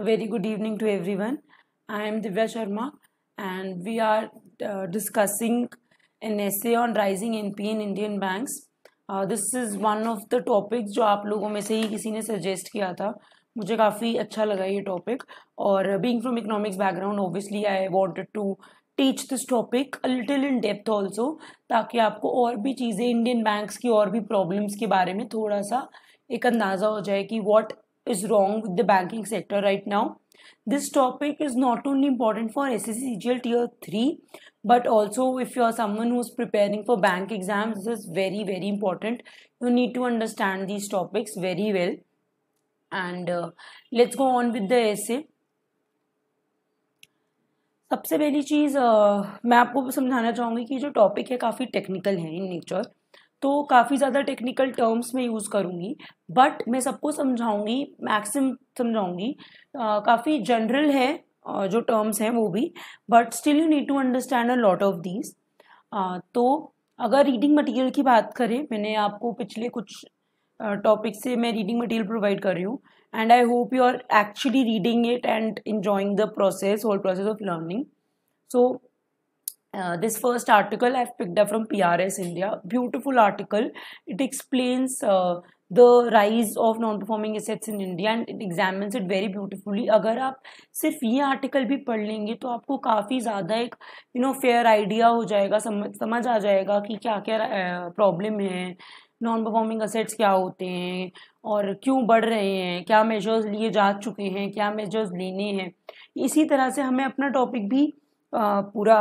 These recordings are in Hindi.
Very good evening to everyone I am Divya Sharma and we are discussing an S essay rising N P in Indian banks. This is one of the topic जो आप लोगों में से ही किसी ने सजेस्ट किया था मुझे काफ़ी अच्छा लगा ये टॉपिक और being from economics background obviously I wanted to teach this topic little in depth also ताकि आपको और भी चीज़ें इंडियन बैंक्स की और भी प्रॉब्लम्स के बारे में थोड़ा सा एक अंदाज़ा हो जाए कि what is wrong with the banking sector right now. This topic is not only important for SSC CGL tier 3 but also if you are someone who is preparing for bank exams this is very very important. You need to understand these topics very well and uh, let's go on with the essay. सबसे पहली चीज़ मैं आपको समझाना चाहूँगी कि जो टॉपिक है काफ़ी टेक्निकल है इन नेचर तो काफ़ी ज़्यादा टेक्निकल टर्म्स में यूज़ करूँगी बट मैं सबको समझाऊँगी मैक्सिम समझाऊँगी काफ़ी जनरल है जो टर्म्स हैं वो भी but still you need to understand a lot of these तो अगर रीडिंग मटेरियल की बात करें मैंने आपको पिछले कुछ टॉपिक से मैं रीडिंग मटेरियल प्रोवाइड कर रही हूँ and I hope you are actually reading it and enjoying the process whole process of learning so Uh, this first article I've picked up from PRS India. Beautiful article. It explains uh, the rise of non-performing assets in India and it examines it very beautifully. अगर आप सिर्फ ये आर्टिकल भी पढ़ लेंगे तो आपको काफ़ी ज़्यादा एक यू नो फेयर आइडिया हो जाएगा समझ समझ आ जाएगा कि क्या क्या प्रॉब्लम है नॉन परफॉर्मिंग असेट्स क्या होते हैं और क्यों बढ़ रहे हैं क्या मेजर्स लिए जा चुके हैं क्या मेजर्स लेने हैं इसी तरह से हमें अपना टॉपिक भी आ, पूरा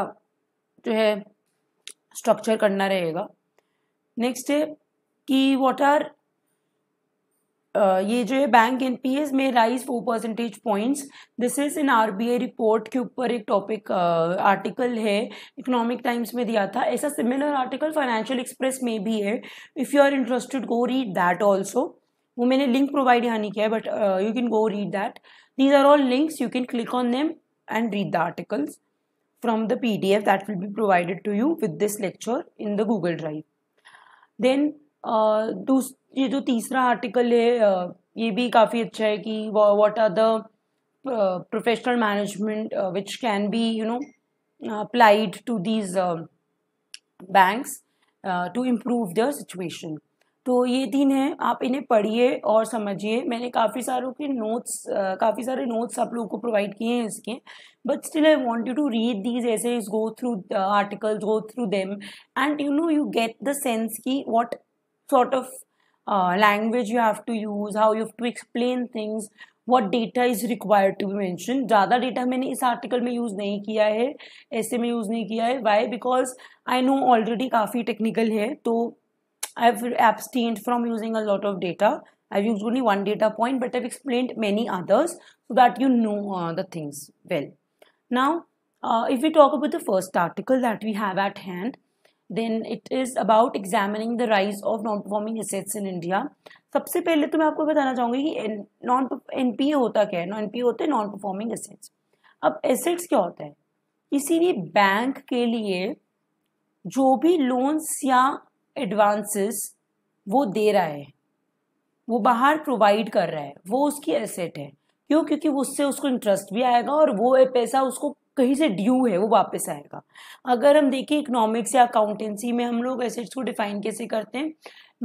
जो है स्ट्रक्चर करना रहेगा नेक्स्ट है कि व्हाट आर ये जो है बैंक एनपीएस में rise four percentage points this is in RBI report के ऊपर एक टॉपिक आर्टिकल है इकोनॉमिक टाइम्स में दिया था ऐसा सिमिलर आर्टिकल फाइनेंशियल एक्सप्रेस में भी है if you are interested go read that also वो मैंने लिंक प्रोवाइड यहाँ नहीं किया है but you can go read that these are all links you can click on them and read the articles from the PDF that will be provided to you with this lecture in the Google Drive. Then ये जो तीसरा आर्टिकल है ये भी काफ़ी अच्छा है कि what are the professional management which can be you applied to these uh, banks uh, to improve their situation. तो ये तीन हैं आप इन्हें पढ़िए और समझिए मैंने काफ़ी सारों के नोट्स काफ़ी सारे नोट्स आप लोगों को प्रोवाइड किए हैं इसके but still I want you to read these ऐसे go through article go through them and you know you get the sense की what sort of language you have to use how you have to explain things what data is required to be mention ज़्यादा डेटा मैंने इस आर्टिकल में यूज़ नहीं किया है ऐसे में यूज़ नहीं किया है why because I know already काफ़ी टेक्निकल है तो I've abstained from using a lot of data. I've used only one data point, but I've explained many others so that you know uh, the things well. Now, uh, if we talk about the first article that we have at hand, then it is about examining the rise of non-performing assets in India. सबसे पहले तो मैं आपको बताना चाहूँगी कि नॉन एन पी ए होता क्या है नॉन पी ए होते हैं नॉन परफॉर्मिंग एसेट्स अब एसेट्स क्या होता है किसी भी बैंक के लिए जो भी लोन्स या एडवांसेस वो दे रहा है वो बाहर प्रोवाइड कर रहा है वो उसकी एसेट है क्यों क्योंकि उससे उसको इंटरेस्ट भी आएगा और वो पैसा उसको कहीं से ड्यू है वो वापस आएगा अगर हम देखें इकोनॉमिक्स या अकाउंटेंसी में हम लोग एसेट्स को डिफाइन कैसे करते हैं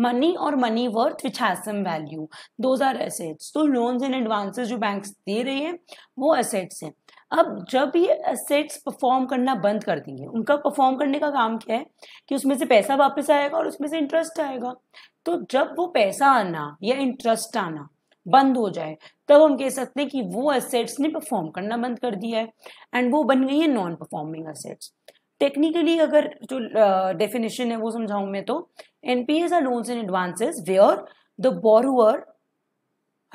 मनी और money worth which has some value those are assets तो लोन्स एंड एडवांसेस जो बैंक्स दे रहे हैं वो एसेट्स हैं अब जब ये एसेट्स परफॉर्म करना बंद कर देंगे उनका परफॉर्म करने का काम क्या है कि उसमें से पैसा वापस आएगा और उसमें से इंटरेस्ट आएगा तो जब वो पैसा आना या इंटरेस्ट आना बंद हो जाए तब हम कह सकते हैं कि वो एसेट्स ने परफॉर्म करना बंद कर दिया है एंड वो बन गई है नॉन परफॉर्मिंग एसेट्स टेक्निकली अगर जो डेफिनेशन uh, है वो समझाऊं मैं तो NPAs are loans and advances where the borrower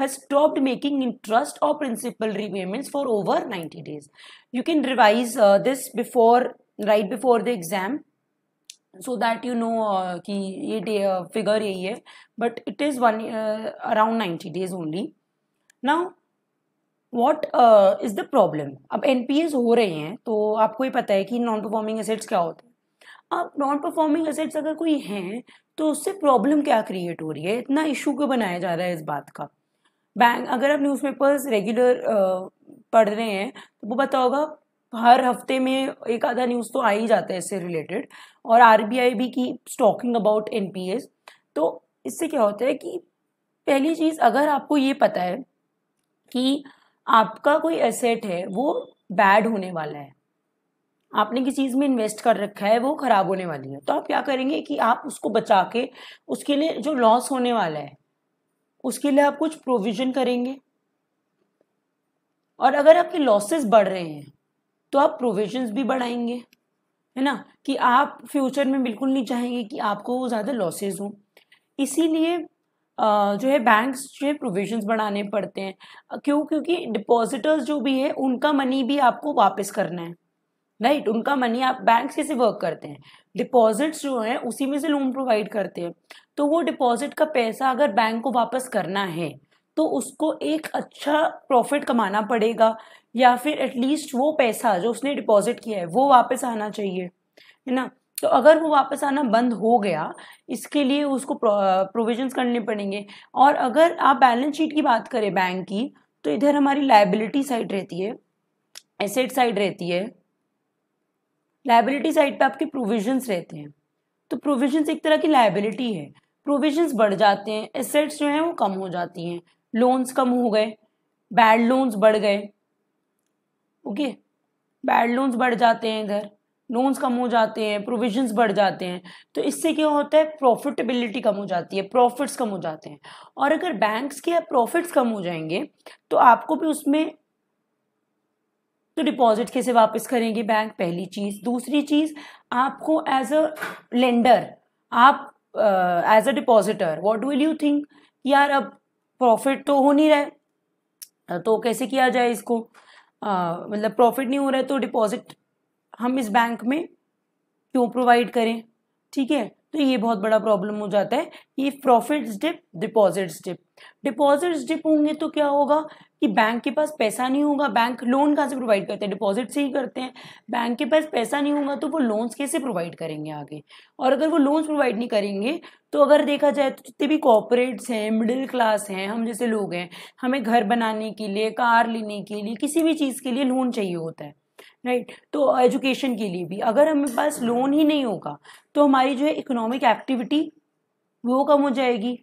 has stopped making interest or principal repayments for over 90 days. You can revise uh, this before right before the exam so that you know uh, कि ये day, uh, figure यही hai but it is one uh, around 90 days only. Now what is the problem अब एन हो रहे हैं तो आपको ही पता है कि नॉन परफॉर्मिंग एसेट्स क्या होते हैं अब नॉन परफॉर्मिंग एसेट्स अगर कोई हैं तो उससे प्रॉब्लम क्या क्रिएट हो रही है इतना इशू क्यों बनाया जा रहा है इस बात का बैंक अगर आप न्यूज़पेपर्स रेगुलर पढ़ रहे हैं तो वो पता होगा हर हफ्ते में एक आधा न्यूज़ तो आ ही जाता है इससे रिलेटेड और आर भी की स्टॉकिंग अबाउट एन तो इससे क्या होता है कि पहली चीज़ अगर आपको ये पता है कि आपका कोई एसेट है वो बैड होने वाला है आपने किसी चीज़ में इन्वेस्ट कर रखा है वो ख़राब होने वाली है तो आप क्या करेंगे कि आप उसको बचा के उसके लिए जो लॉस होने वाला है उसके लिए आप कुछ प्रोविजन करेंगे और अगर आपके लॉसेस बढ़ रहे हैं तो आप प्रोविजंस भी बढ़ाएंगे है ना कि आप फ्यूचर में बिल्कुल नहीं चाहेंगे कि आपको ज़्यादा लॉसेज हों इसीलिए जो है बैंक्स जो है प्रोविजंस बढ़ाने पड़ते हैं क्यों क्योंकि डिपॉजिटर्स जो भी है उनका मनी भी आपको वापस करना है राइट right? उनका मनी आप बैंक से वर्क करते हैं डिपॉजिट्स जो हैं उसी में से लोन प्रोवाइड करते हैं तो वो डिपॉजिट का पैसा अगर बैंक को वापस करना है तो उसको एक अच्छा प्रॉफिट कमाना पड़ेगा या फिर एटलीस्ट वो पैसा जो उसने डिपॉजिट किया है वो वापस आना चाहिए है ना तो अगर वो वापस आना बंद हो गया इसके लिए उसको प्रोविजंस करने पड़ेंगे और अगर आप बैलेंस शीट की बात करें बैंक की तो इधर हमारी लाइबिलिटी साइड रहती है एसेट साइड रहती है लाइबिलिटी साइड पे आपके प्रोविजंस रहते हैं तो प्रोविजंस एक तरह की लाइबिलिटी है प्रोविजंस बढ़ जाते हैं एसेट्स जो हैं वो कम हो जाती हैं लोन्स कम हो गए बैड लोन्स बढ़ गए ओके बैड लोन्स बढ़ जाते हैं इधर लोन्स कम हो जाते हैं प्रोविजंस बढ़ जाते हैं तो इससे क्या होता है प्रॉफिटेबिलिटी कम हो जाती है प्रॉफिट्स कम हो जाते हैं और अगर बैंक्स के प्रॉफिट्स कम हो जाएंगे तो आपको भी उसमें तो डिपॉजिट कैसे वापस करेंगे बैंक पहली चीज़ दूसरी चीज़ आपको एज अ लेंडर आप as a depositor what will you think यार अब प्रॉफिट तो हो नहीं रहा है तो कैसे किया जाए इसको uh, मतलब प्रॉफिट नहीं हो रहा है तो डिपॉजिट हम इस बैंक में क्यों प्रोवाइड करें ठीक है तो ये बहुत बड़ा प्रॉब्लम हो जाता है ये profits dip deposits dip deposits dip होंगे तो क्या होगा कि बैंक के पास पैसा नहीं होगा बैंक लोन कहाँ से प्रोवाइड करते हैं डिपॉजिट से ही करते हैं बैंक के पास पैसा नहीं होगा तो वो लोन्स कैसे प्रोवाइड करेंगे आगे और अगर वो लोन्स प्रोवाइड नहीं करेंगे तो अगर देखा जाए तो जितने भी कॉपरेट्स हैं मिडिल क्लास हैं हम जैसे लोग हैं हमें घर बनाने के लिए कार लेने के लिए किसी भी चीज़ के लिए लोन चाहिए होता है राइट right. तो एजुकेशन के लिए भी अगर हमें पास लोन ही नहीं होगा तो हमारी जो है इकोनॉमिक एक्टिविटी वो कम हो जाएगी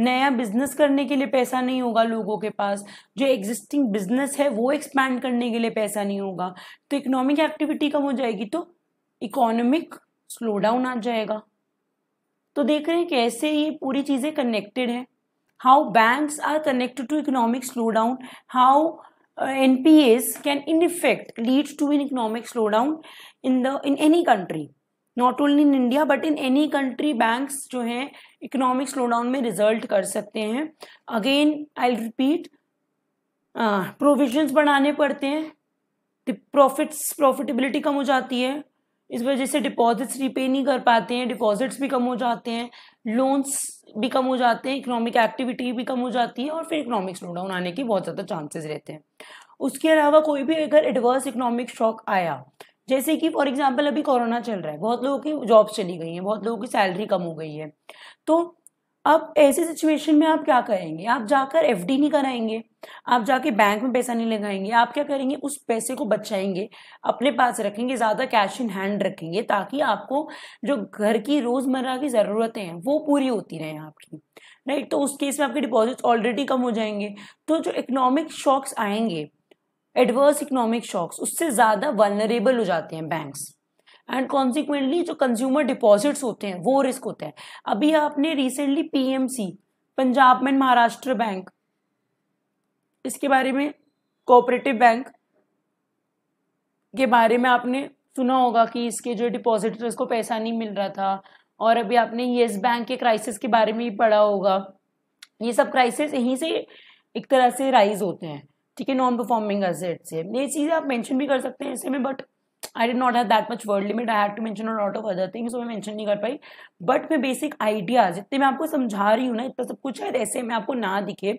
नया बिजनेस करने के लिए पैसा नहीं होगा लोगों के पास जो एग्जिस्टिंग बिजनेस है वो एक्सपैंड करने के लिए पैसा नहीं होगा तो इकोनॉमिक एक्टिविटी कम हो जाएगी तो इकोनॉमिक स्लो डाउन आ जाएगा तो देख रहे हैं कैसे ये पूरी चीज़ें कनेक्टेड है how banks are connected to economic slowdown how N P S can in effect lead to in economic slowdown in the in any country not only in India but in any country banks जो हैं इकोनॉमिक स्लोडाउन में रिजल्ट कर सकते हैं अगेन आई रिपीट प्रोविजंस बढ़ाने पड़ते हैं प्रॉफिट्स प्रॉफिटेबिलिटी कम हो जाती है इस वजह से डिपॉजिट्स रिपे नहीं कर पाते हैं डिपॉजिट्स भी कम हो जाते हैं लोन्स भी कम हो जाते हैं इकोनॉमिक एक्टिविटी भी कम हो जाती है और फिर इकोनॉमिक स्लोडाउन आने के बहुत ज़्यादा चांसेस रहते हैं उसके अलावा कोई भी अगर एडवर्स इकोनॉमिक शॉक आया जैसे कि फॉर एग्जाम्पल अभी कोरोना चल रहा है बहुत लोगों की जॉब चली गई है बहुत लोगों की सैलरी कम हो गई है तो अब ऐसी सिचुएशन में आप क्या करेंगे आप जाकर एफ नहीं कराएंगे आप जाके बैंक में पैसा नहीं लगाएंगे आप क्या करेंगे उस पैसे को बचाएंगे अपने पास रखेंगे ज़्यादा कैश इन हैंड रखेंगे ताकि आपको जो घर की रोज़मर्रा की ज़रूरतें हैं वो पूरी होती रहें आपकी राइट तो उस केस में आपके डिपॉजिट्स ऑलरेडी कम हो जाएंगे तो जो इकोनॉमिक शॉक्स आएंगे एडवर्स इकोनॉमिक शॉक्स उससे ज़्यादा वनरेबल हो जाते हैं बैंक्स एंड कॉन्सिक्वेंटली जो कंज्यूमर डिपॉजिट्स होते हैं वो रिस्क होते हैं अभी आपने recently PMC Punjab and Maharashtra bank इसके बारे में कोऑपरेटिव बैंक के बारे में आपने सुना होगा कि इसके जो डिपॉजिटर्स को पैसा नहीं मिल रहा था और अभी आपने येस बैंक के क्राइसिस के बारे में भी पढ़ा होगा ये सब क्राइसिस यहीं से एक तरह से राइज होते हैं ठीक है नॉन परफॉर्मिंग एसेट से ये चीज़ आप मेंशन भी कर सकते हैं ऐसे में but I did not have that much word limit I had to mention lot of other things मैं मेंशन नहीं कर पाई बट मैं बेसिक आइडियाज जितने मैं आपको समझा रही हूँ ना इतना सब कुछ है ऐसे में आपको ना दिखे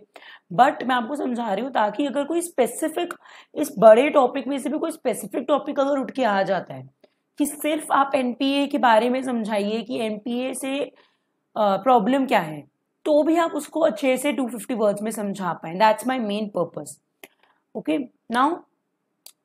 बट मैं आपको समझा रही हूँ ताकि अगर कोई स्पेसिफिक इस बड़े टॉपिक में से भी कोई स्पेसिफिक टॉपिक अगर उठ के आ जाता है कि सिर्फ आप एनपीए के बारे में समझाइए कि एन से प्रॉब्लम क्या है तो भी आप उसको अच्छे से 250 वर्ड्स में समझा पाए that's my main purpose okay now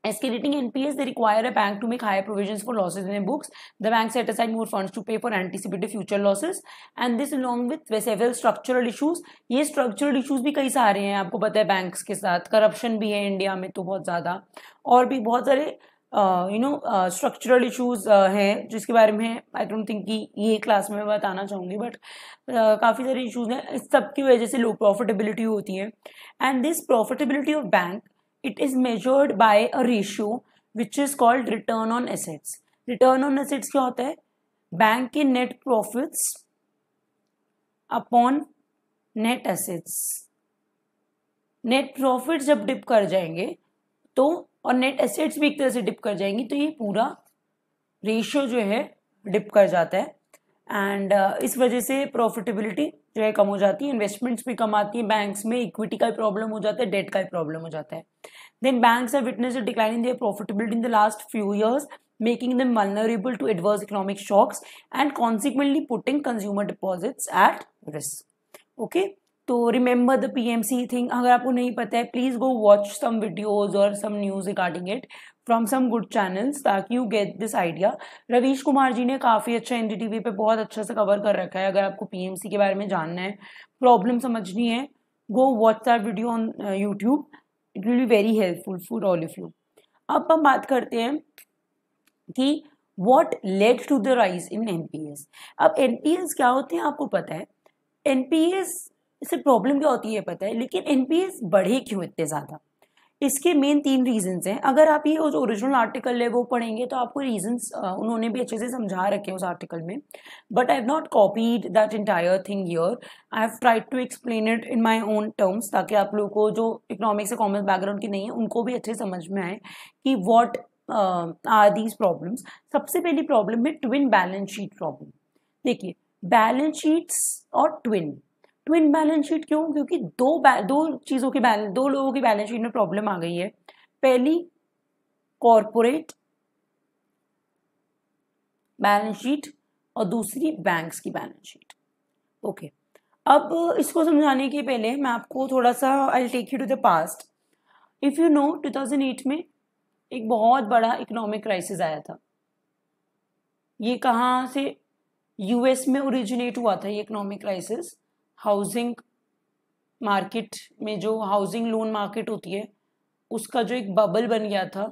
As crediting NPS, they require a bank to make higher provisions for losses in their books. The bank set aside more funds to pay for anticipated future losses. And this along with several structural issues. ये structural issues भी कई सारे हैं आपको पता है banks के साथ corruption भी है इंडिया में तो बहुत ज़्यादा और भी बहुत सारे यू नो स्ट्रक्चरल इश्यूज हैं जिसके बारे में आई डोंट थिंक कि ये क्लास में बताना चाहूँगी बट uh, काफ़ी सारे इश्यूज हैं इस सब की वजह से लो प्रॉफिटेबिलिटी होती है and this profitability of bank it is measured by a ratio which is called return on assets return on assets क्या होता है बैंक के net profits upon net assets net profits जब डिप कर जाएंगे तो और नेट एसेट्स भी एक तरह से डिप कर जाएंगी तो ये पूरा रेशियो जो है डिप कर जाता है एंड uh, इस वजह से प्रॉफिटेबिलिटी जो है कम हो जाती है इन्वेस्टमेंट्स भी कम आती है बैंक्स में इक्विटी का प्रॉब्लम हो जाता है डेट का प्रॉब्लम हो जाता है then banks have witness decline in their profitability in the last few years making them vulnerable to adverse economic shocks and consequently putting consumer deposits at risk okay तो remember the P M C thing अगर आपको नहीं पता है please go watch some videos और some news regarding it from some good channels ताकि you get this idea Ravish Kumar ji ने काफ़ी अच्छा एन डी पे बहुत अच्छे से कवर कर रखा है अगर आपको पीएमसी के बारे में जानना है प्रॉब्लम समझनी है go watch their video on YouTube it will be very helpful for all of you अब हम बात करते हैं कि what led to the rise in N अब एन क्या होते हैं आपको पता है एन से प्रॉब्लम क्या होती है पता है लेकिन एन बढ़े क्यों इतने ज़्यादा इसके मेन तीन रीजंस हैं अगर आप ये जो ओरिजिनल आर्टिकल है वो पढ़ेंगे तो आपको रीजंस उन्होंने भी अच्छे से समझा रखे हैं उस आर्टिकल में but I have not copied that entire thing here I have tried to explain it in my own terms ताकि आप लोगों को जो इकोनॉमिक्स या कॉमर्स बैकग्राउंड के नहीं है उनको भी अच्छे समझ में आए कि वॉट आर दीज प्रॉब्लम्स सबसे पहली प्रॉब्लम है ट्विन बैलेंस शीट प्रॉब्लम देखिए बैलेंस शीट्स और ट्विन ट्विन बैलेंस शीट क्यों क्योंकि दो दो चीज़ों की बैलेंस दो लोगों की बैलेंस शीट में प्रॉब्लम आ गई है पहली कॉरपोरेट बैलेंस शीट और दूसरी बैंक्स की बैलेंस शीट ओके अब इसको समझाने के पहले मैं आपको थोड़ा सा I take you to the past if you know 2008 में एक बहुत बड़ा इकोनॉमिक क्राइसिस आया था ये कहाँ से यूएस में ओरिजिनेट हुआ था ये इकोनॉमिक क्राइसिस हाउसिंग मार्केट में जो हाउसिंग लोन मार्केट होती है उसका जो एक बबल बन गया था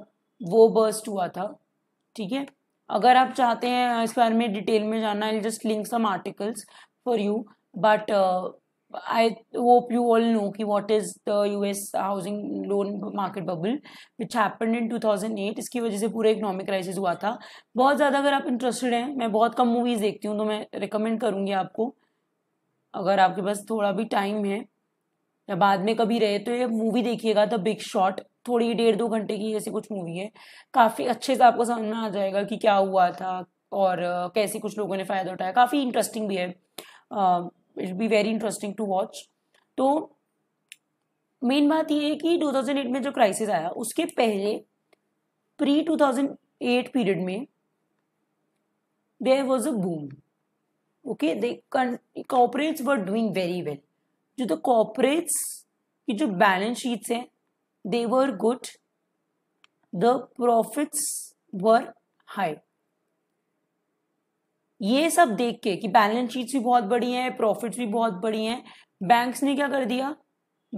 वो बर्स्ट हुआ था ठीक है अगर आप चाहते हैं इस बारे में डिटेल में जाना I just link some articles for you but all know कि what is the U S housing loan market bubble which happen in two thousand eight इसकी वजह से पूरा इकोनॉमिक क्राइसिस हुआ था बहुत ज़्यादा अगर आप इंटरेस्टेड हैं मैं बहुत कम मूवीज़ देखती हूँ तो मैं रिकमेंड करूँगी आपको अगर आपके पास थोड़ा भी टाइम है या बाद में कभी रहे तो ये मूवी देखिएगा द बिग शॉट थोड़ी डेढ़ दो घंटे की ऐसी कुछ मूवी है काफ़ी अच्छे से आपको समझ में आ जाएगा कि क्या हुआ था और कैसे कुछ लोगों ने फ़ायदा उठाया काफ़ी इंटरेस्टिंग भी है it be very interesting to watch तो मेन बात ये है कि 2008 में जो क्राइसिस आया उसके पहले प्री 2008 पीरियड में there was a boom okay they corporates were doing very well जो तो कॉपरेट्स की जो बैलेंस शीट्स हैं they were good the profits were high ये सब देख के कि बैलेंस शीट्स भी बहुत बड़ी हैं प्रॉफिट्स भी बहुत बड़ी हैं बैंक्स ने क्या कर दिया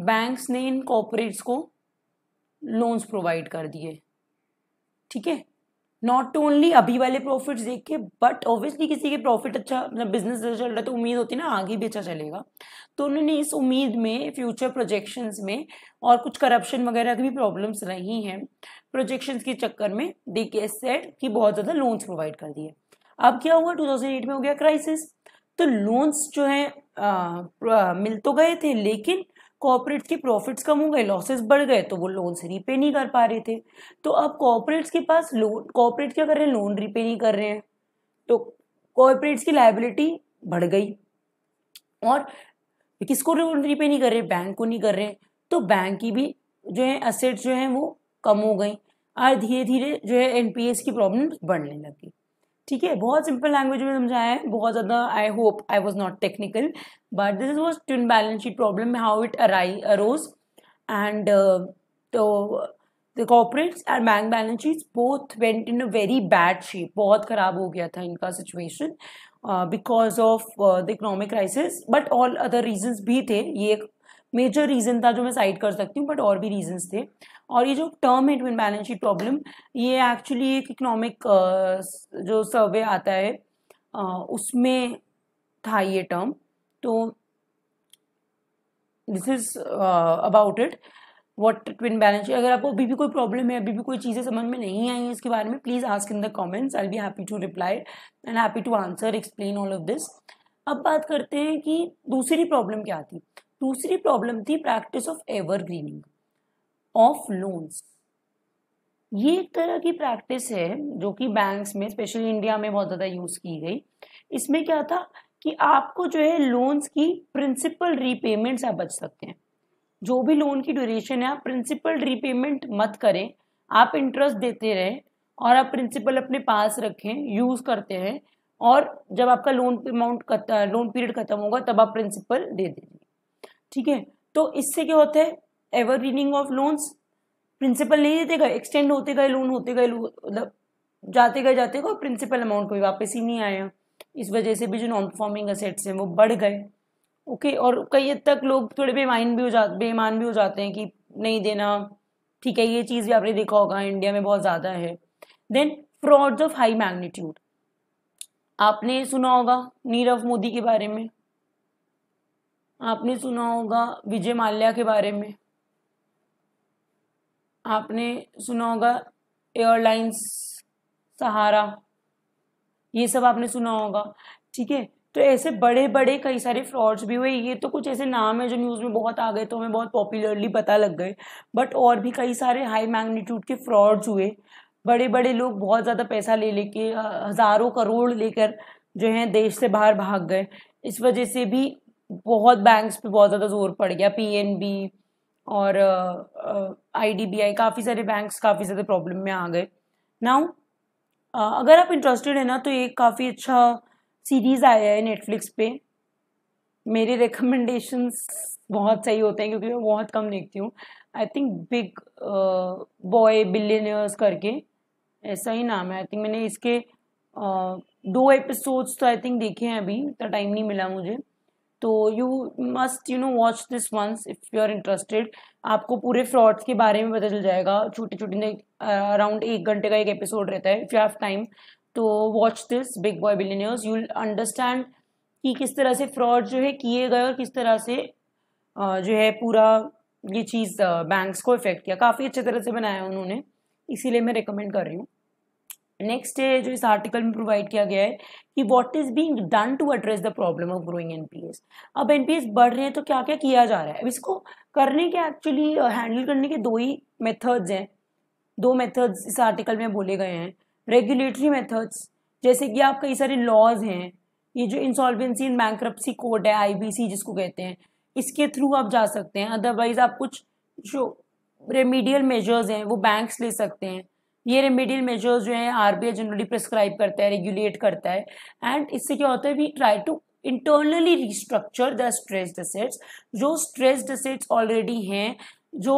बैंक्स ने इन कॉपरेट्स को लोन्स प्रोवाइड कर दिए ठीक है नॉट ओनली अभी वाले प्रॉफिट देख के बट ऑब्वियसली किसी के प्रॉफिट अच्छा मतलब बिजनेस अच्छा चल रहा है तो उम्मीद होती है ना आगे भी अच्छा चलेगा तो उन्होंने इस उम्मीद में फ्यूचर प्रोजेक्शंस में और कुछ करप्शन वगैरह की भी प्रॉब्लम्स रही हैं प्रोजेक्शंस के चक्कर में दे के सेट कि बहुत ज़्यादा लोन्स प्रोवाइड कर दिए अब क्या हुआ एट में हो गया क्राइसिस तो लोन्स जो है आ, मिल तो गए थे लेकिन कॉपरेट्स के प्रॉफिट्स कम हो गए लॉसेस बढ़ गए तो वो लोन्स रीपे नहीं कर पा रहे थे तो अब कॉपरेट्स के पास लोन कॉपरेट क्या कर रहे हैं लोन रीपे नहीं कर रहे हैं तो कॉपरेट्स की लाइबिलिटी बढ़ गई और किसको लोन रीपे नहीं कर रहे बैंक को नहीं कर रहे तो बैंक की भी जो है असेट्स जो हैं वो कम हो गई और धीरे धीरे जो है एन की प्रॉब्लम बढ़ने लगी ठीक है बहुत सिंपल लैंग्वेज में समझाया है बहुत ज़्यादा I hope I was not technical but this is was twin balance sheet problem how it arise arose and तो the corporates and bank balance sheet both went in a very bad shape बहुत ख़राब हो गया था इनका situation because of the economic crisis but all other reasons भी थे ये एक मेजर रीज़न था जो मैं साइड कर सकती हूँ बट और भी रीजन्स थे और ये जो टर्म है ट्विन बैलेंस शीट प्रॉब्लम ये एक्चुअली एक इकोनॉमिक जो सर्वे आता है उसमें था ये टर्म तो this is about it what twin balance अगर आपको अभी भी कोई प्रॉब्लम है अभी भी कोई चीज़ें समझ में नहीं आई इसके बारे में please ask in the comments I be happy to reply and happy to answer explain all of this अब बात करते हैं कि दूसरी प्रॉब्लम क्या थी दूसरी प्रॉब्लम थी practice of evergreening of loans ये एक तरह की प्रैक्टिस है जो कि बैंक्स में स्पेशली इंडिया में बहुत ज़्यादा यूज़ की गई इसमें क्या था कि आपको जो है लोन्स की प्रिंसिपल रीपेमेंट से आप बच सकते हैं जो भी लोन की ड्यूरेशन है आप प्रिंसिपल रीपेमेंट मत करें आप इंटरेस्ट देते रहें और आप प्रिंसिपल अपने पास रखें यूज़ करते रहें और जब आपका लोन अमाउंट लोन पीरियड खत्म होगा तब आप प्रिंसिपल दे दीजिए ठीक है तो इससे क्या होता है evergreening of loans principal नहीं देते गए एक्सटेंड होते गए लोन होते गए मतलब जाते गए जाते गए प्रिंसिपल अमाउंट कोई वापस ही नहीं आया इस वजह से भी जो नॉन परफॉर्मिंग असेट्स हैं वो बढ़ गए ओके okay, और कई हद तक लोग थोड़े बेमान भी हो जाते बेमान भी हो जाते हैं कि नहीं देना ठीक है ये चीज़ भी आपने देखा होगा इंडिया में बहुत ज़्यादा है then frauds of high magnitude आपने सुना होगा नीरव मोदी के बारे में आपने सुना होगा विजय माल्या के बारे में आपने सुना होगा एयरलाइंस सहारा ये सब आपने सुना होगा ठीक है तो ऐसे बड़े बड़े कई सारे फ्रॉड्स भी हुए ये तो कुछ ऐसे नाम है जो न्यूज़ में बहुत आ गए तो हमें बहुत पॉपुलरली पता लग गए बट और भी कई सारे हाई मैग्नीट्यूड के फ्रॉड्स हुए बड़े बड़े लोग बहुत ज़्यादा पैसा ले लेके हज़ारों करोड़ लेकर जो है देश से बाहर भाग गए इस वजह से भी बहुत बैंक्स पे बहुत ज़्यादा जोर पड़ गया पी और आई काफ़ी सारे बैंक्स काफ़ी ज़्यादा प्रॉब्लम में आ गए नाउ अगर आप इंटरेस्टेड है ना तो एक काफ़ी अच्छा सीरीज़ आया है नेटफ्लिक्स पे मेरे रिकमेंडेशंस बहुत सही होते हैं क्योंकि मैं बहुत कम देखती हूँ I think big boy billionaires करके ऐसा ही नाम है आई थिंक मैंने इसके uh, दो एपिसोड्स तो आई थिंक देखे हैं अभी इतना टाइम नहीं मिला मुझे तो you must you know watch this once if you are interested आपको पूरे फ्रॉड्स के बारे में पता चल जाएगा छोटे छोटे अराउंड एक घंटे का एक एपिसोड रहता है इफ़ यू हैव टाइम तो watch this big boy billionaires you understand कि किस तरह से फ्रॉड जो है किए गए और किस तरह से जो है पूरा ये चीज़ बैंक्स को इफ़ेक्ट किया काफ़ी अच्छे तरह से बनाया उन्होंने इसीलिए मैं रिकमेंड कर रही हूँ नेक्स्ट है जो इस आर्टिकल में प्रोवाइड किया गया है कि what is being done to address the problem of growing NPS अब एनपीएस बढ़ रहे हैं तो क्या क्या किया जा रहा है अब इसको करने के एक्चुअली हैंडल uh, करने के दो ही मेथड्स हैं दो मेथड्स इस आर्टिकल में बोले गए हैं रेगुलेटरी मेथड्स जैसे कि आप कई सारे लॉज हैं ये जो इंसॉल्वेंसी इन बैंक्रप्सी कोड है आईबीसी जिसको कहते हैं इसके थ्रू आप जा सकते हैं अदरवाइज आप कुछ जो रेमिडियल मेजर्स हैं वो बैंक्स ले सकते हैं ये रेमेडियल मेजर्स जो हैं आरबीआई जनरली प्रिस्क्राइब करता है रेगुलेट करता है एंड इससे क्या होता है we try to internally restructure the stress assets जो स्ट्रेस डेट्स ऑलरेडी हैं जो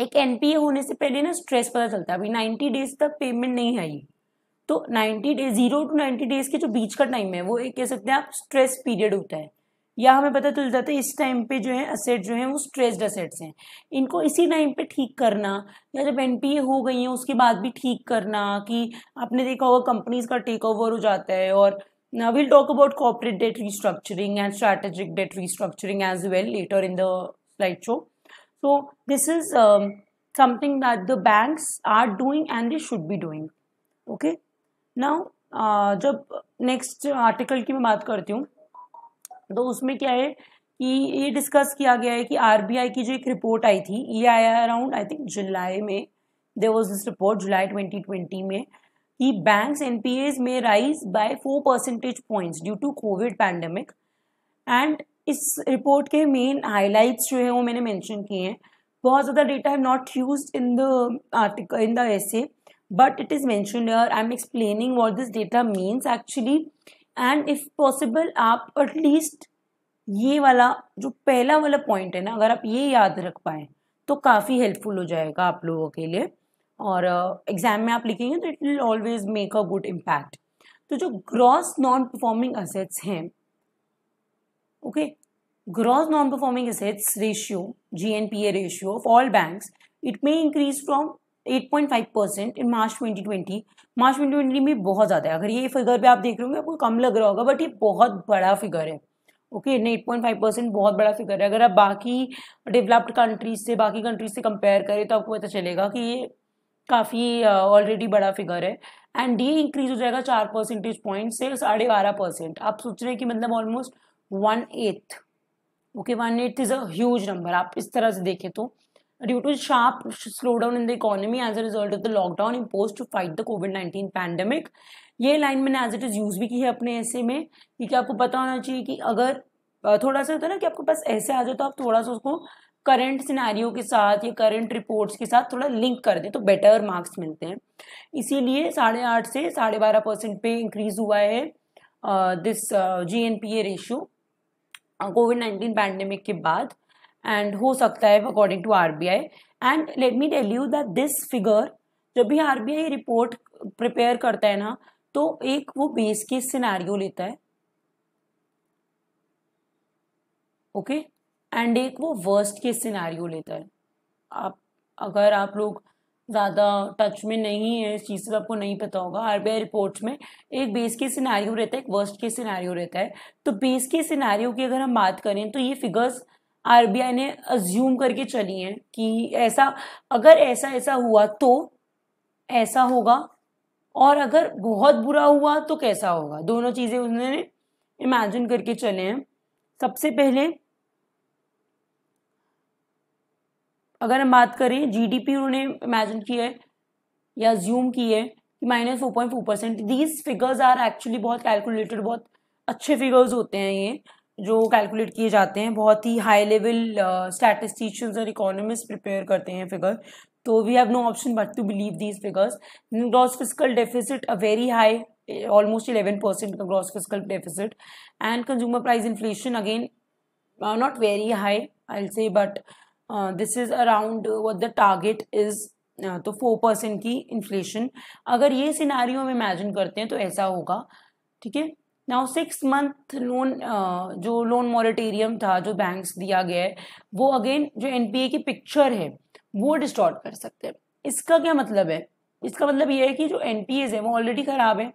एक एनपीए होने से पहले ना स्ट्रेस पता चलता है अभी नाइन्टी डेज तक पेमेंट नहीं आई तो ninety days zero to ninety days के जो बीच का टाइम है वो एक कह सकते हैं आप स्ट्रेस पीरियड होता है या हमें पता चल जाता है इस टाइम पे जो है असेट जो है वो स्ट्रेस्ड असेट्स हैं इनको इसी टाइम पे ठीक करना या जब एनपीए हो गई है उसके बाद भी ठीक करना कि आपने देखा होगा कंपनीज का टेक ओवर हो जाता है और will talk about corporate debt restructuring and strategic debt restructuring as well later in the light show so this is something that the banks are doing and they should be doing okay now जब नेक्स्ट आर्टिकल की मैं बात करती हूँ तो उसमें क्या है कि ये डिस्कस किया गया है कि आरबीआई की जो एक रिपोर्ट आई थी ये आया अराउंड आई थिंक जुलाई में there was this report July twenty twenty में कि बैंक्स एज में rise by four percentage points due to COVID pandemic and इस रिपोर्ट के मेन हाईलाइट्स जो है वो मैंने मैंशन किए हैं बहुत ज़्यादा डेटा है not use in the article in the essay but it is mention I am explaining what this data means actually and if possible आप एटलीस्ट ये वाला जो पहला वाला पॉइंट है ना अगर आप ये याद रख पाए तो काफ़ी हेल्पफुल हो जाएगा आप लोगों के लिए और एग्जाम uh, में आप लिखेंगे तो it will always make a good impact तो जो ग्रॉस नॉन परफॉर्मिंग असेट्स हैं okay gross non performing assets ratio G N P A ratio of all banks it may increase from 8.5 percent in March 2020 March 2020 में बहुत ज़्यादा है अगर ये फिगर पे आप देख रहे होंगे आपको कम लग रहा होगा बट ये बहुत बड़ा फिगर है okay okay, eight point five percent बहुत बड़ा फिगर है अगर आप बाकी डेवलप्ड कंट्रीज से बाकी कंट्रीज से कंपेयर करें तो आपको पता चलेगा कि ये काफ़ी ऑलरेडी uh, बड़ा फिगर है एंड ये इंक्रीज हो जाएगा चार परसेंटेज पॉइंट से साढ़े बारह परसेंट आप सोच रहे हैं कि मतलब almost one eighth okay one eighth is a huge number आप इस तरह से देखें तो due to sharp slowdown in the economy as a result of the lockdown imposed to fight the covid 19 pandemic ये लाइन मैंने एज इट इज़ यूज़ भी की है अपने ऐसे में क्योंकि आपको पता होना चाहिए कि अगर थोड़ा सा होता है ना कि आपके पास ऐसे आ जाए तो आप थोड़ा सा उसको करंट सिनेरियो के साथ या करंट रिपोर्ट्स के साथ थोड़ा लिंक कर दें तो बेटर मार्क्स मिलते हैं इसीलिए साढ़े आठ से साढ़े बारह परसेंट पे इंक्रीज हुआ है this G N P A ratio COVID nineteen pandemic के बाद एंड हो सकता है according to R B I and let me tell you that this figure जब भी R B I report prepare करता है ना तो एक वो बेस के सिनारियो लेता है ओके okay? एंड एक वो वर्स्ट के सिनारियो लेता है आप अगर आप लोग ज़्यादा टच में नहीं है इस चीज़ से आपको नहीं पता होगा आरबीआई रिपोर्ट्स में एक बेस के सिनारियो रहता है एक वर्स्ट के सिनारियो रहता है तो बेस के सिनारियो की अगर हम बात करें तो ये फिगर्स आरबीआई ने अज्यूम करके चली है कि ऐसा अगर ऐसा ऐसा हुआ तो ऐसा होगा और अगर बहुत बुरा हुआ तो कैसा होगा दोनों चीज़ें उन्होंने इमेजिन करके चले हैं सबसे पहले अगर हम बात करें जीडीपी उन्होंने इमेजिन किया है या ज्यूम की है कि minus four point four percent these figures are actually बहुत कैलकुलेटेड बहुत अच्छे फिगर्स होते हैं ये जो कैलकुलेट किए जाते हैं बहुत ही हाई लेवल स्टैटिस्टिशियंस और इकोनॉमिस्ट प्रिपेयर करते हैं फिगर तो we have no option but to believe these figures gross physical deficit a very high almost eleven percent का gross physical deficit and consumer price inflation again not very high I say but this is around what the target is तो फोर परसेंट की इन्फ्लेशन अगर ये सिनारी हम इमेजिन करते हैं तो ऐसा होगा ठीक है नाउ सिक्स मंथ लोन जो लोन मॉरिटेरियम था जो बैंक्स दिया गया है वो अगेन जो एनपीए की पिक्चर है वो डिस्टॉर्ट कर सकते हैं इसका क्या मतलब है इसका मतलब ये है कि जो एज है वो ऑलरेडी खराब है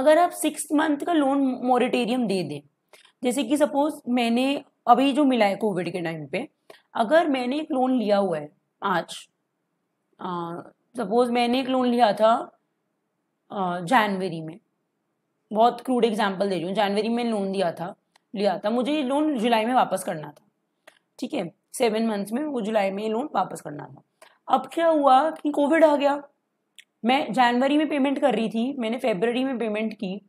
अगर आप सिक्स मंथ का लोन मॉरिटेरियम दे दें जैसे कि सपोज मैंने अभी जो मिला है कोविड के टाइम पे अगर मैंने एक लोन लिया हुआ है आज सपोज uh, मैंने एक लोन लिया था जनवरी uh, में बहुत क्रूड एग्जाम्पल दे रही हूँ जनवरी में लोन दिया था लिया था मुझे ये लोन जुलाई में वापस करना था ठीक है सेवन मंथ्स में वो जुलाई में ये लोन वापस करना था अब क्या हुआ कि कोविड आ गया मैं जनवरी में पेमेंट कर रही थी मैंने फेबररी में पेमेंट की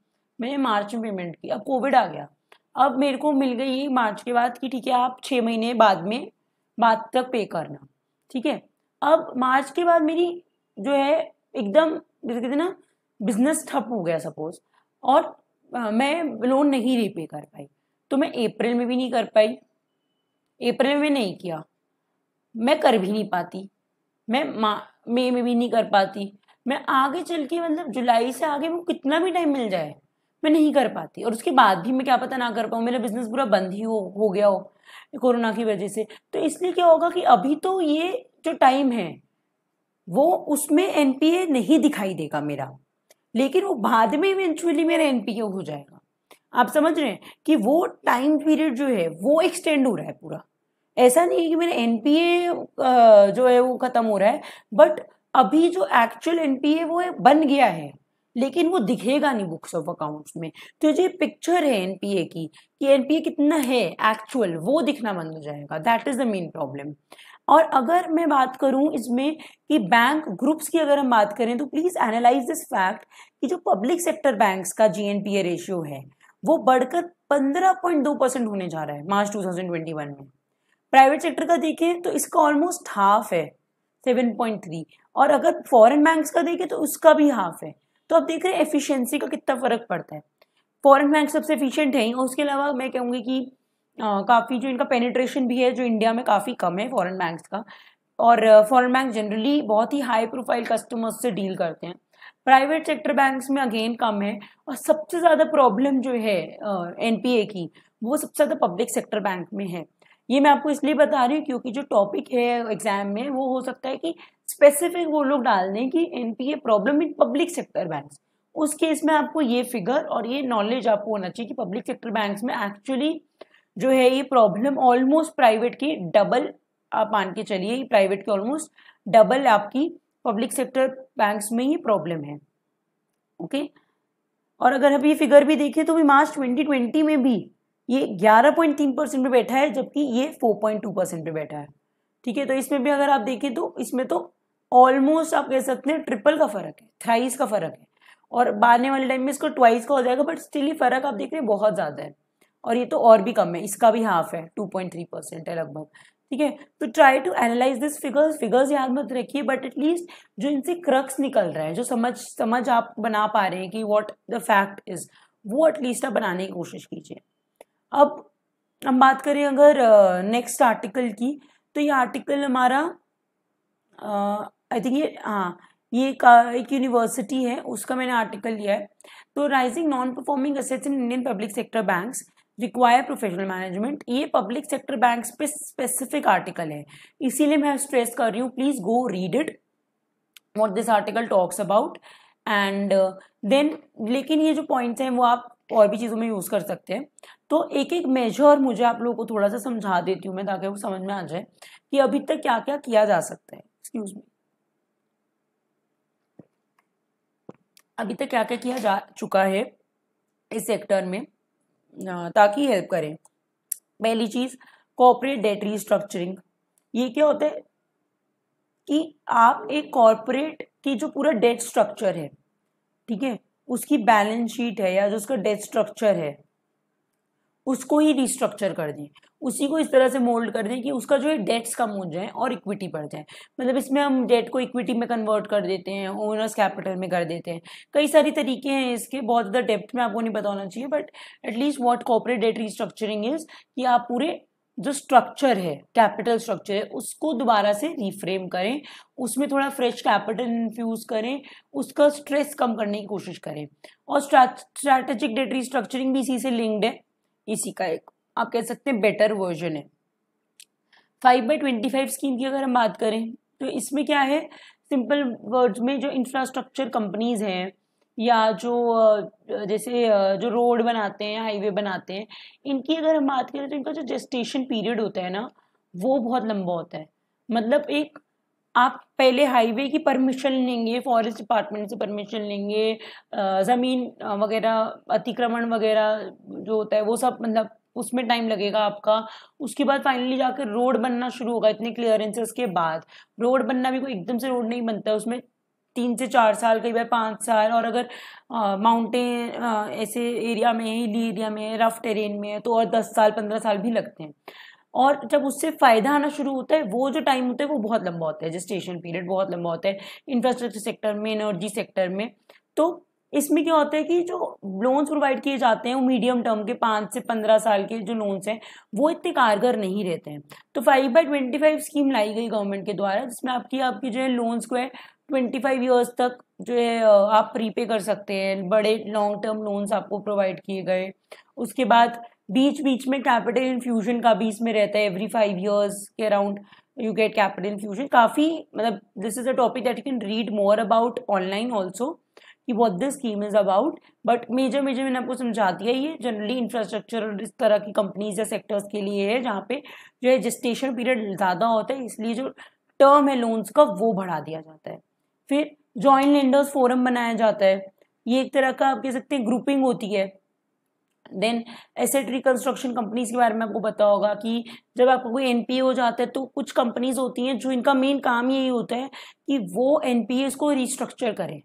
मैंने मार्च में पेमेंट की अब कोविड आ गया अब मेरे को मिल गई मार्च के बाद कि ठीक है आप छः महीने बाद में बाद तक पे करना ठीक है अब मार्च के बाद मेरी जो है एकदम जैसे कहते ना बिजनेस ठप हो गया सपोज और मैं लोन नहीं रीपे कर पाई तो मैं अप्रैल में भी नहीं कर पाई अप्रैल में नहीं किया मैं कर भी नहीं पाती मैं मई में भी नहीं कर पाती मैं आगे चल के मतलब जुलाई से आगे मुझे कितना भी टाइम मिल जाए मैं नहीं कर पाती और उसके बाद भी मैं क्या पता ना कर पाऊँ मेरा बिजनेस पूरा बंद ही हो हो गया हो कोरोना की वजह से तो इसलिए क्या होगा कि अभी तो ये जो टाइम है वो उसमें एनपीए नहीं दिखाई देगा मेरा लेकिन वो बाद में इवेंचुअली मेरा एनपीए हो जाएगा आप समझ रहे हैं कि वो टाइम पीरियड जो है वो एक्सटेंड हो रहा है पूरा ऐसा नहीं है कि मेरा एनपीए जो है वो ख़त्म हो रहा है बट अभी जो एक्चुअल एनपीए वो है, बन गया है लेकिन वो दिखेगा नहीं बुक्स ऑफ अकाउंट्स में तो जो पिक्चर है एनपीए की कि एनपीए कितना है एक्चुअल वो दिखना बंद हो जाएगा that is the main problem और अगर मैं बात करूं इसमें कि बैंक ग्रुप्स की अगर हम बात करें तो प्लीज़ एनालाइज दिस फैक्ट कि जो पब्लिक सेक्टर बैंक्स का G N P A ratio है वो बढ़कर पंद्रह पॉइंट दो परसेंट होने जा रहा है March two thousand twenty one में प्राइवेट सेक्टर का देखें तो इसका ऑलमोस्ट हाफ है सेवन पॉइंट थ्री और अगर फॉरेन बैंक्स का देखें तो उसका भी हाफ है तो आप देख रहे हैं एफिशिएंसी का कितना फ़र्क पड़ता है फॉरेन बैंक सबसे एफिशिएंट है और उसके अलावा मैं कहूँगी कि काफ़ी जो इनका पेनिट्रेशन भी है जो इंडिया में काफ़ी कम है फॉरेन बैंक्स का और फॉरेन बैंक जनरली बहुत ही हाई प्रोफाइल कस्टमर्स से डील करते हैं प्राइवेट सेक्टर बैंक्स में अगेन कम है और सबसे ज़्यादा प्रॉब्लम जो है एन की वो सबसे ज़्यादा पब्लिक सेक्टर बैंक में है ये मैं आपको इसलिए बता रही हूँ क्योंकि जो टॉपिक है एग्जाम में वो हो सकता है कि स्पेसिफिक वो लोग डाल दें कि an problem in public sector banks उस केस में आपको ये फिगर और ये नॉलेज आपको होना चाहिए कि पब्लिक सेक्टर बैंक्स में एक्चुअली जो है ये प्रॉब्लम ऑलमोस्ट प्राइवेट की डबल आप मान के चलिए प्राइवेट की ऑलमोस्ट डबल आपकी पब्लिक सेक्टर बैंक्स में ही प्रॉब्लम है ओके okay? और अगर आप ये फिगर भी देखें तो भी मार्च 2020 में भी ये 11.3 परसेंट पे बैठा है जबकि ये 4.2 परसेंट पे बैठा है ठीक है तो इसमें भी अगर आप देखें तो इसमें तो ऑलमोस्ट आप कह सकते हैं ट्रिपल का फर्क है थ्राइस का फर्क है और बारने वाले टाइम में इसको ट्वाइस का हो जाएगा बट स्टिल ही फर्क आप देख रहे हैं बहुत ज़्यादा है और ये तो और भी कम है इसका भी हाफ है टू पॉइंट थ्री परसेंट है लगभग ठीक है तो try to analyse this figures figures याद मत रखिए बट एटलीस्ट जो इनसे क्रक्स निकल रहा है जो समझ समझ आप बना पा रहे हैं कि वॉट द फैक्ट इज वो एटलीस्ट आप बनाने की कोशिश कीजिए अब हम बात करें अगर नेक्स्ट uh, आर्टिकल की तो ये आर्टिकल हमारा आई थिंक ये हाँ ये एक यूनिवर्सिटी है उसका मैंने आर्टिकल लिया है तो rising non performing assets in Indian public sector banks require professional management ये पब्लिक सेक्टर बैंक पे स्पेसिफिक आर्टिकल है इसीलिए मैं स्ट्रेस कर रही हूँ please go read it what this article talks about and then लेकिन ये जो पॉइंट्स हैं वो आप और भी चीज़ों में यूज़ कर सकते हैं तो एक एक मेजर मुझे आप लोगों को थोड़ा सा समझा देती हूँ मैं ताकि वो समझ में आ जाए कि अभी तक क्या क्या किया जा सकता है एक्सक्यूज मी अभी तक क्या क्या किया जा चुका है इस सेक्टर में ताकि हेल्प करें पहली चीज़ कॉपरेट डेट रिस्ट्रक्चरिंग ये क्या होता है कि आप एक कॉरपोरेट की जो पूरा डेट स्ट्रक्चर है ठीक है उसकी बैलेंस शीट है या जो उसका डेट स्ट्रक्चर है उसको ही रिस्ट्रक्चर कर दें उसी को इस तरह से मोल्ड कर दें कि उसका जो है डेट्स कम हो जाए और इक्विटी बढ़ जाए मतलब इसमें हम डेट को इक्विटी में कन्वर्ट कर देते हैं ओनर्स कैपिटल में कर देते हैं कई सारी तरीके हैं इसके बहुत ज़्यादा डेप्थ में आपको नहीं बताना चाहिए but at least what corporate debt restructuring is कि आप पूरे जो स्ट्रक्चर है कैपिटल स्ट्रक्चर है उसको दोबारा से रीफ्रेम करें उसमें थोड़ा फ्रेश कैपिटल इन्फ्यूज़ करें उसका स्ट्रेस कम करने की कोशिश करें और स्ट्रैटेजिक डेट रिस्ट्रक्चरिंग भी इसी से लिंक्ड है इसी का एक आप कह सकते हैं बेटर वर्जन है five by twenty five scheme की अगर हम बात करें तो इसमें क्या है सिंपल वर्ड्स में जो इंफ्रास्ट्रक्चर कंपनीज हैं या जो जैसे जो रोड बनाते हैं हाईवे बनाते हैं इनकी अगर हम बात करें तो इनका जो जेस्टेशन पीरियड होता है ना वो बहुत लंबा होता है मतलब एक आप पहले हाईवे की परमिशन लेंगे फॉरेस्ट डिपार्टमेंट से परमिशन लेंगे ज़मीन वगैरह अतिक्रमण वगैरह जो होता है वो सब मतलब उसमें टाइम लगेगा आपका उसके बाद फाइनली जाकर रोड बनना शुरू होगा इतने क्लियरेंसेस के बाद रोड बनना भी कोई एकदम से रोड नहीं बनता है उसमें तीन से चार साल कई बार पाँच साल और अगर माउंटेन ऐसे एरिया में हिली एरिया में रफ टेरेन में है तो और दस साल पंद्रह साल भी लगते हैं और जब उससे फ़ायदा आना शुरू होता है वो जो टाइम होता है वो बहुत लंबा होता है जस्टेशन पीरियड बहुत लंबा होता है इंफ्रास्ट्रक्चर सेक्टर में एनर्जी सेक्टर में तो इसमें क्या होता है कि जो लोन्स प्रोवाइड किए जाते हैं वो मीडियम टर्म के पाँच से पंद्रह साल के जो लोन्स हैं वो इतने कारगर नहीं रहते हैं तो five by twenty five scheme लाई गई गवर्नमेंट के द्वारा जिसमें आपकी आपकी जो है लोन्स को है ट्वेंटी फाइव ईयर्स तक जो है आप प्रीपे कर सकते हैं बड़े लॉन्ग टर्म लोन्स आपको प्रोवाइड किए गए उसके बाद बीच बीच में कैपिटल इन्फ्यूजन का भी इसमें रहता है एवरी फाइव ईयर्स के around you get capital infusion काफ़ी मतलब this is a topic that you can read more about online also कि what this scheme is about but major major मैंने आपको समझा दिया ये जनरली इंफ्रास्ट्रक्चर और इस तरह की कंपनीज या सेक्टर्स के लिए है जहाँ पे जो है जिस्टेशन पीरियड ज़्यादा होता है इसलिए जो टर्म है लोन्स का वो बढ़ा दिया जाता है फिर जॉइंट लेंडर्स फोरम बनाया जाता है ये एक तरह का आप कह सकते हैं ग्रुपिंग होती है देन एसेट रिकंस्ट्रक्शन कंपनीज के बारे में आपको पता होगा कि जब आपको कोई एनपीए हो जाता है तो कुछ कंपनीज होती हैं जो इनका मेन काम यही होता है कि वो एनपीए को रिस्ट्रक्चर करें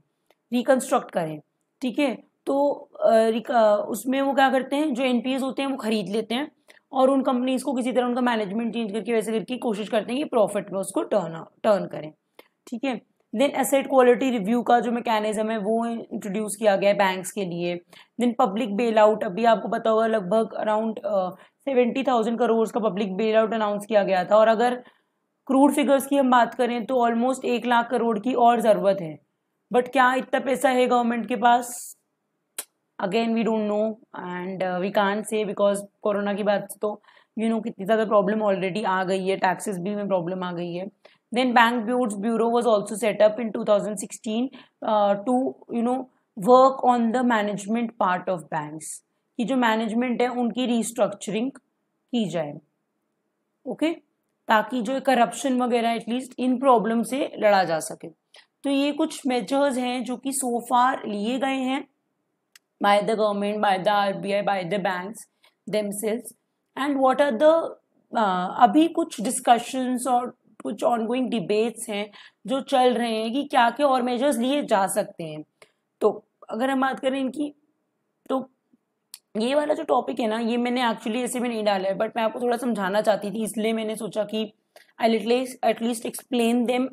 रिकंस्ट्रक्ट करें ठीक है तो उसमें वो क्या करते हैं जो एनपीए होते हैं वो खरीद लेते हैं और उन कंपनीज को किसी तरह उनका मैनेजमेंट चेंज करके वैसे करके कोशिश करते हैं कि प्रॉफिट में उसको टर्न टर्न करें ठीक है देन एसेट क्वालिटी रिव्यू का जो मैकेनिज्म है वो इंट्रोड्यूस किया गया है बैंक्स के लिए देन पब्लिक बेल आउट अभी आपको पता होगा लगभग अराउंड सेवेंटी थाउजेंड करोड़ का पब्लिक बेल आउट अनाउंस किया गया था और अगर क्रूड फिगर्स की हम बात करें तो ऑलमोस्ट एक लाख करोड़ की और ज़रूरत है बट क्या इतना पैसा है गवर्नमेंट के पास again we don't know and we can't say because corona की बात तो यू you नो know, कितनी ज़्यादा प्रॉब्लम ऑलरेडी आ गई है टैक्सेस भी में प्रॉब्लम आ गई है Then Bank Bureau was also set up in 2016 uh, to you know work on the management part of banks. ki jo management hai unki restructuring ki jaye okay taki jo corruption wagera at least in problem se lada ja sake to ye kuch measures hain jo ki so far liye gaye hain by the government, by the RBI, by the banks themselves, and what are the uh, abhi kuch discussions or कुछ ऑनगोइंग डिबेट्स हैं जो चल रहे हैं कि क्या क्या और मेजर्स लिए जा सकते हैं तो अगर हम बात करें इनकी तो ये वाला जो टॉपिक है ना ये मैंने एक्चुअली ऐसे भी नहीं डाला है बट मैं आपको थोड़ा समझाना चाहती थी इसलिए मैंने सोचा कि I at least at least explain them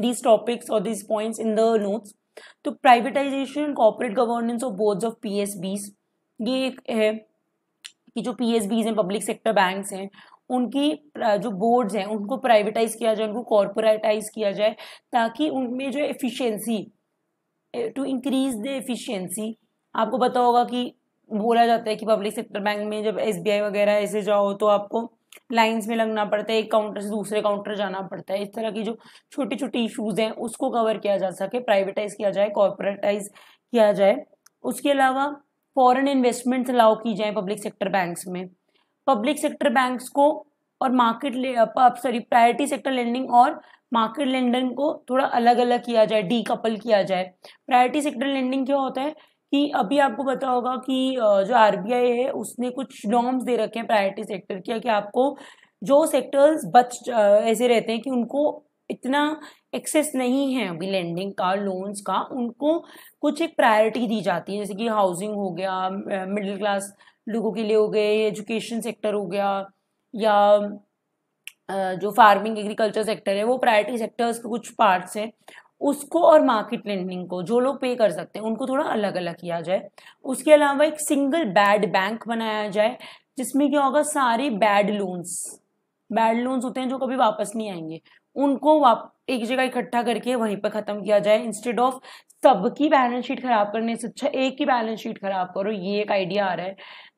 these topics और these points in the notes तो privatisation corporate governance of boards of P ये एक है कि जो पी हैं पब्लिक सेक्टर बैंक्स हैं उनकी जो बोर्ड्स हैं उनको प्राइवेटाइज किया जाए उनको कॉरपोरेटाइज किया जाए ताकि उनमें जो efficiency to increase the efficiency आपको पता होगा कि बोला जाता है कि पब्लिक सेक्टर बैंक में जब एस वगैरह ऐसे जाओ तो आपको लाइंस में लगना पड़ता है एक काउंटर से दूसरे काउंटर जाना पड़ता है इस तरह की जो छोटी छोटी इश्यूज हैं उसको कवर किया जा सके प्राइवेटाइज किया जाए कॉरपोरेटाइज किया जाए उसके अलावा फॉरेन इन्वेस्टमेंट्स अलाउ की जाए पब्लिक सेक्टर बैंक्स में पब्लिक सेक्टर बैंक्स को और market sorry priority sector lending और मार्केट लेंडिंग को थोड़ा अलग अलग किया जाए डी कपल किया जाए प्रायोरिटी सेक्टर लेंडिंग क्या होता है कि अभी आपको पता होगा कि uh, जो आरबीआई है उसने कुछ नॉर्म्स दे रखे हैं प्रायोरिटी सेक्टर के कि आपको जो सेक्टर्स बच uh, ऐसे रहते हैं कि उनको इतना एक्सेस नहीं है अभी लैंडिंग का लोन्स का उनको कुछ एक प्रायोरिटी दी जाती है जैसे कि हाउसिंग हो गया मिडिल uh, क्लास लोगों के लिए हो गए एजुकेशन सेक्टर हो गया या जो फार्मिंग एग्रीकल्चर सेक्टर है वो प्रायोरिटी सेक्टर्स के कुछ पार्ट्स हैं उसको और मार्केट लेंडिंग को जो लोग पे कर सकते हैं उनको थोड़ा अलग अलग किया जाए उसके अलावा एक सिंगल बैड बैंक बनाया जाए जिसमें क्या होगा सारे बैड लोन्स बैड लोन्स होते हैं जो कभी वापस नहीं आएंगे उनको वाप एक जगह इकट्ठा करके वहीं पर ख़त्म किया जाए इंस्टेड ऑफ सबकी बैलेंस शीट खराब करने से अच्छा एक की बैलेंस शीट खराब करो ये एक आइडिया आ रहा है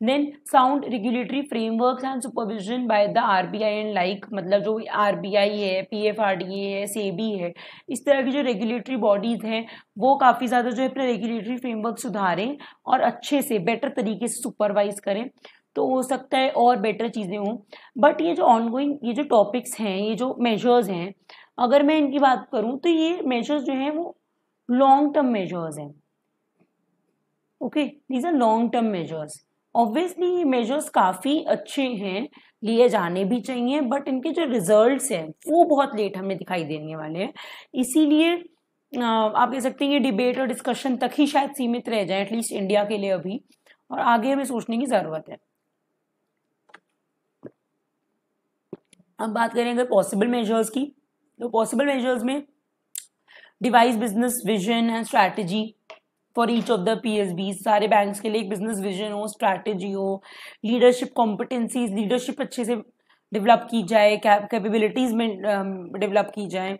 then sound regulatory framework and supervision by the RBI and like मतलब जो आरबीआई है पीएफआरडीए है सेबी है इस तरह की जो रेगुलेटरी बॉडीज़ हैं वो काफ़ी ज़्यादा जो है अपने रेगुलेटरी फ्रेमवर्क सुधारें और अच्छे से बेटर तरीके से सुपरवाइज करें तो हो सकता है और बेटर चीज़ें हों बट ये जो ऑनगोइंग ये जो टॉपिक्स हैं ये जो मेजर्स हैं अगर मैं इनकी बात करूँ तो ये मेजर्स जो हैं वो लॉन्ग टर्म मेजर्स हैं okay these are long term measures obviously ये मेजर्स काफ़ी अच्छे हैं लिए जाने भी चाहिए बट इनके जो रिजल्ट्स हैं वो बहुत लेट हमें दिखाई देने वाले हैं इसीलिए आप कह सकते हैं ये डिबेट और डिस्कशन तक ही शायद सीमित रह जाए एटलीस्ट इंडिया के लिए अभी और आगे हमें सोचने की ज़रूरत है अब बात करें अगर पॉसिबल मेजर्स की तो पॉसिबल मेजर्स में devise business vision and strategy for each of the P S B सारे बैंक्स के लिए एक बिजनेस विजन हो स्ट्रैटेजी हो लीडरशिप कॉम्पिटेंसीज लीडरशिप अच्छे से डेवलप की जाए कैपेबिलिटीज में डेवलप um, की जाए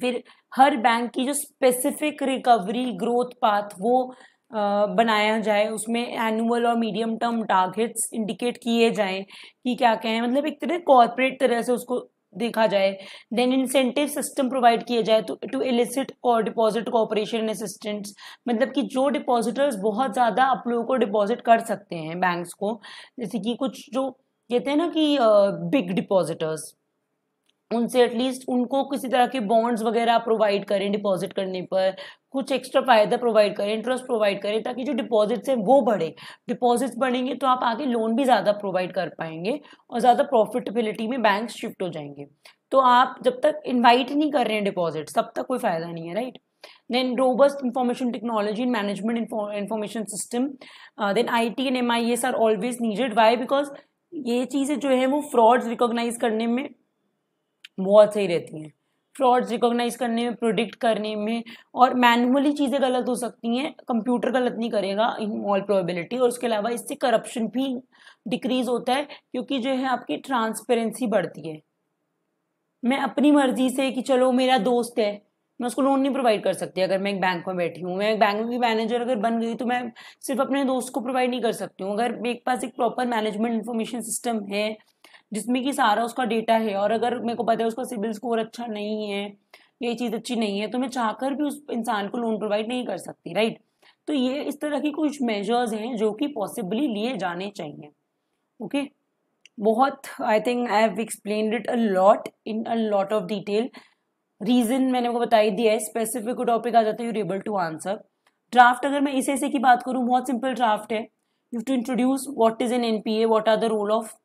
फिर हर बैंक की जो स्पेसिफिक रिकवरी ग्रोथ पाथ वो uh, बनाया जाए उसमें एनुअल और मीडियम टर्म टारगेट्स इंडिकेट किए जाएँ कि क्या क्या है मतलब एक तरह कॉरपोरेट तरह से उसको देखा जाए देन इंसेंटिव सिस्टम प्रोवाइड किया जाए तो टू एलिसिट और डिपॉजिट कॉपरेशन असिस्टेंट्स मतलब कि जो डिपॉजिटर्स बहुत ज़्यादा आप लोगों को डिपॉजिट कर सकते हैं बैंक्स को जैसे कि कुछ जो कहते हैं ना कि बिग uh, डिपॉजिटर्स उनसे एटलीस्ट उनको किसी तरह के बॉन्ड्स वगैरह प्रोवाइड करें डिपॉजिट करने पर कुछ एक्स्ट्रा फ़ायदा प्रोवाइड करें इंटरेस्ट प्रोवाइड करें ताकि जो डिपॉजिट्स हैं वो बढ़े डिपॉजिट्स बढ़ेंगे तो आप आगे लोन भी ज़्यादा प्रोवाइड कर पाएंगे और ज़्यादा प्रॉफिटेबिलिटी में बैंक शिफ्ट हो जाएंगे तो आप जब तक इन्वाइट नहीं कर रहे हैं डिपॉजिट तब तक कोई फ़ायदा नहीं है right then robust information technology and management information system then I T and M I S are always needed why because ये चीज़ें जो है वो फ्रॉड्स रिकॉग्नाइज करने में बहुत सही रहती हैं फ्रॉड्स रिकॉग्नाइज करने में प्रोडिक्ट करने में और मैनुअली चीज़ें गलत हो सकती हैं कंप्यूटर गलत नहीं करेगा इन ऑल प्रोबेबिलिटी और उसके अलावा इससे करप्शन भी डिक्रीज होता है क्योंकि जो है आपकी ट्रांसपेरेंसी बढ़ती है मैं अपनी मर्जी से कि चलो मेरा दोस्त है मैं उसको लोन नहीं प्रोवाइड कर सकती अगर मैं एक बैंक में बैठी हूँ मैं एक बैंक की मैनेजर अगर बन गई तो मैं सिर्फ अपने दोस्त को प्रोवाइड नहीं कर सकती हूँ अगर मेरे पास एक प्रॉपर मैनेजमेंट इन्फॉर्मेशन सिस्टम है जिसमें कि सारा उसका डेटा है और अगर मेरे को पता है उसका सिविल स्कोर अच्छा नहीं है ये चीज़ अच्छी नहीं है तो मैं चाहकर भी उस इंसान को लोन प्रोवाइड नहीं कर सकती राइट तो ये इस तरह की कुछ मेजर्स हैं जो कि पॉसिबली लिए जाने चाहिए ओके बहुत I think I have explain it a lot in a lot of detail reason मैंने वो बताई दिया है स्पेसिफिक टॉपिक आ जाता है you able to answer draft अगर मैं इसे ऐसे की बात करूँ बहुत सिंपल ड्राफ्ट है you to introduce what is an N P A what are the role of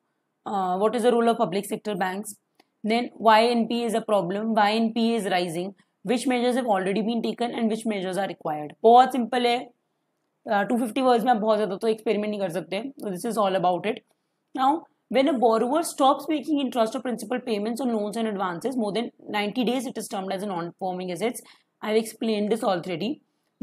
uh, what is the role of public sector banks then why NP is a problem why NP is rising which measures have already been taken and which measures are required बहुत सिंपल है uh, 250 words, वर्ड्स में आप बहुत ज़्यादा तो एक्सपेरिमेंट नहीं कर सकते this is all about when a borrower stops making interest or principal payments on loans and advances more than 90 days it is termed as a non-performing assets i've explained this already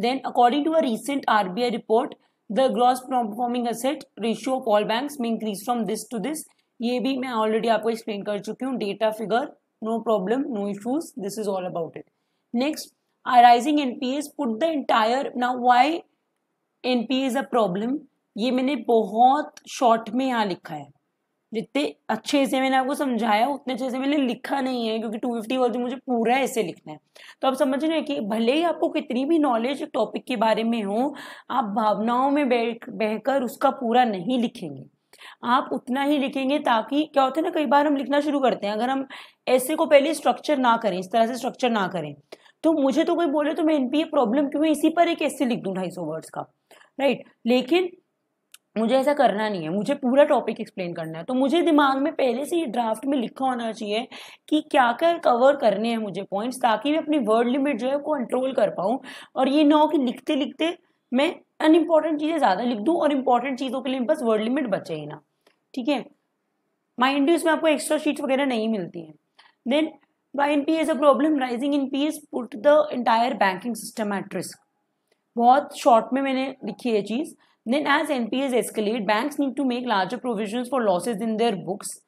then according to a recent rbi report the gross non-performing asset ratio of all banks may increase from this to this ये भी मैं ऑलरेडी आपको एक्सप्लेन कर चुकी हूँ data figure no problem no issues this is all about it next rising NPAs put the entire now why P as a problem ये मैंने बहुत शॉर्ट में यहाँ लिखा है जितने अच्छे से मैंने आपको समझाया उतने अच्छे से मैंने लिखा नहीं है क्योंकि टू फिफ्टी वर्ड मुझे पूरा ऐसे लिखना है तो आप समझ रहे हैं कि भले ही आपको कितनी भी नॉलेज टॉपिक के बारे में हो आप भावनाओं में बह बहकर उसका पूरा नहीं लिखेंगे आप उतना ही लिखेंगे ताकि क्या होता है ना कई बार हम लिखना शुरू करते हैं अगर हम ऐसे को पहले स्ट्रक्चर ना करें इस तरह से स्ट्रक्चर ना करें तो मुझे तो कोई बोले तो मैं इन पर प्रॉब्लम क्यों इसी पर एक ऐसे लिख दूँ ढाई सौ वर्ड्स का राइट लेकिन मुझे ऐसा करना नहीं है मुझे पूरा टॉपिक एक्सप्लेन करना है तो मुझे दिमाग में पहले से ही ड्राफ्ट में लिखा होना चाहिए कि क्या क्या कवर करने हैं मुझे पॉइंट्स ताकि मैं अपनी वर्ड लिमिट जो है कंट्रोल कर पाऊँ और ये ना हो कि लिखते लिखते मैं अनइम्पॉर्टेंट चीज़ें ज़्यादा लिख दूँ और इंपॉर्टेंट चीज़ों के लिए बस वर्ड लिमिट बचे ही ना ठीक है माइंड इसमें आपको एक्स्ट्रा शीट वगैरह नहीं मिलती है then by N P as a problem rising in P as put the entire banking system at risk बहुत शॉर्ट में मैंने लिखी है चीज़ then as N P as escalate bank need to make larger provision for losses in their books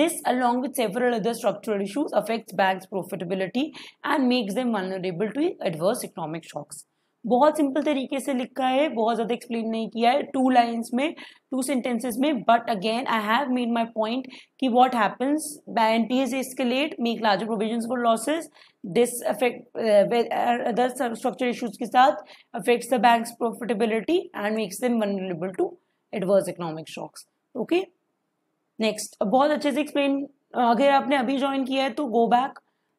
this along with several other structural issues affect bank profitability and makes them vulnerable to adverse economic shocks बहुत सिंपल तरीके से लिखा है बहुत ज़्यादा एक्सप्लेन नहीं किया है टू लाइन्स में टू सेंटेंसेस में but again I have made my point कि what happens by N T is escalate make larger provision for losses this affect other structure issues के साथ affects the banks profitability and makes them vulnerable to adverse economic shocks okay next बहुत अच्छे से एक्सप्लेन अगर आपने अभी ज्वाइन किया है तो go back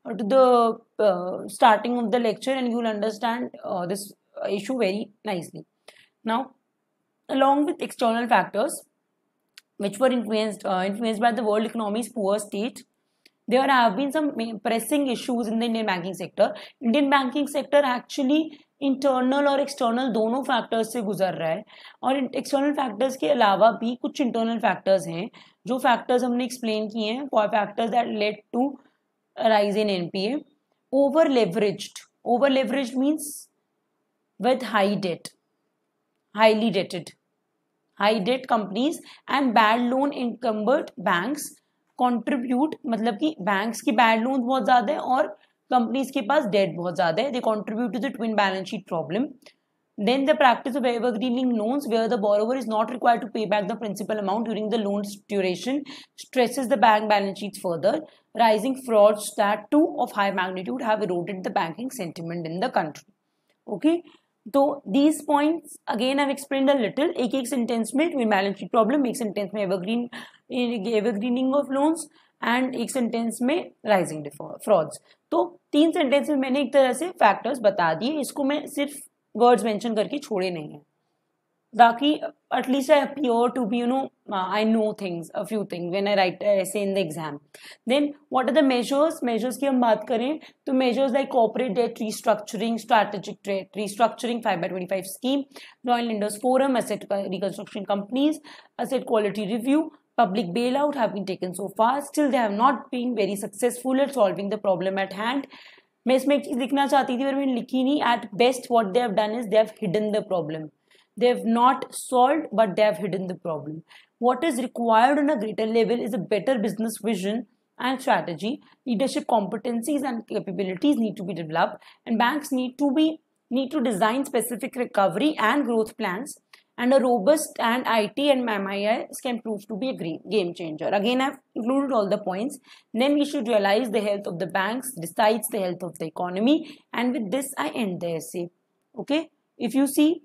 to the uh, starting of the lecture and you will understand uh, this issue very nicely. Now, along with external factors, which were influenced, uh, influenced by the world economy's poor state, there have been some pressing issues in the Indian banking sector. Indian banking sector actually internal और एक्सटर्नल दोनों फैक्टर्स से गुजर रहा है और एक्सटर्नल फैक्टर्स के अलावा भी कुछ इंटरनल फैक्टर्स हैं जो फैक्टर्स हमने एक्सप्लेन किए हैं four factors that led to rise in NPA over leveraged over leverage means with high debt highly debted high debt companies and bad loan encumbered bank contribute मतलब कि बैंक की बैड लोन बहुत ज्यादा है और कंपनीज के पास डेट बहुत ज्यादा है they contribute to the twin balance sheet problem Then the practice of evergreening loans where the borrower is not required to pay back the principal amount during the loan's duration stresses the bank balance sheets further. Rising frauds that too of high magnitude have eroded the banking sentiment in the country. Okay. So these points again I've explained a little. एक एक sentence में twin balance sheet problem, एक sentence may evergreen evergreening of loans and एक सेंटेंस में राइजिंग फ्रॉड्स तो तीन सेंटेंस में मैंने एक तरह से फैक्टर्स बता दिए इसको मैं सिर्फ वर्ड्स मेंशन करके छोड़े नहीं है ताकि at least I appear to be you know I know things a few thing when I write essays in the exam then what are the measures measures की हम बात करें तो measures like corporate debt structuring strategic ट्रेड restructuring five by twenty five scheme royal lenders forum asset reconstruction companies asset quality review bail out have been taken so far still they have not been very successful at solving the problem at hand मैं इसमें एक चीज़ लिखना चाहती थी पर मैंने लिखी नहीं at best what they have done is they have hidden the problem they have not solve but they have hidden the problem what is required on a greater level is a better business vision and strategy leadership competencies and capabilities need to be developed and banks need to be need to design specific recovery and growth plans and a robust and IT and MIS can prove to be a game changer. Again, I've included all the points. Then we should realize the health of the banks decides the health of the economy. And with this, I end the essay. Okay, if you see